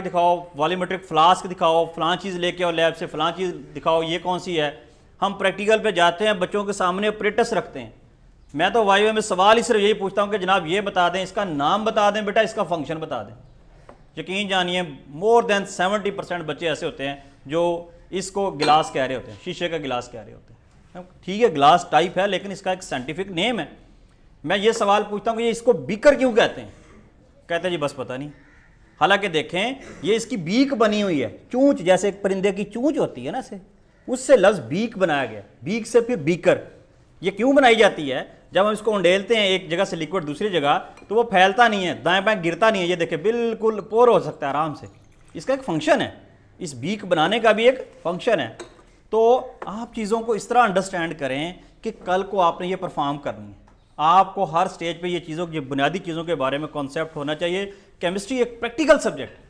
के दिखाओ वॉलीमेट्रिक फ्लास्क दिखाओ फलां चीज़ लेके आओ लैब से फलां चीज़ दिखाओ ये कौन सी है हम प्रैक्टिकल पे जाते हैं बच्चों के सामने प्रेटस रखते हैं मैं तो वाई में सवाल ही सिर्फ यही पूछता हूँ कि जनाब ये बता दें इसका नाम बता दें बेटा इसका फंक्शन बता दें यकीन जानिए मोर देन सेवेंटी बच्चे ऐसे होते हैं जो इसको गिलास कह रहे होते हैं शीशे का गिलास कह रहे होते हैं ठीक है गिलास टाइप है लेकिन इसका एक साइंटिफिक नेम है मैं ये सवाल पूछता हूँ कि ये इसको बीकर क्यों कहते हैं कहते हैं जी बस पता नहीं हालांकि देखें ये इसकी बीक बनी हुई है चूंच जैसे एक परिंदे की चूंच होती है ना इसे उससे लफ्ज़ बीक बनाया गया बीक से फिर बीकर ये क्यों बनाई जाती है जब हम इसको उंडेलते हैं एक जगह से लिक्विड दूसरी जगह तो वो फैलता नहीं है दाएं बाएं गिरता नहीं है ये देखें बिल्कुल पोर हो सकता है आराम से इसका एक फंक्शन है इस बीक बनाने का भी एक फंक्शन है तो आप चीज़ों को इस तरह अंडरस्टैंड करें कि कल को आपने ये परफॉर्म करनी है आपको हर स्टेज पे ये चीज़ों की बुनियादी चीज़ों के बारे में कॉन्सेप्ट होना चाहिए केमिस्ट्री एक प्रैक्टिकल सब्जेक्ट है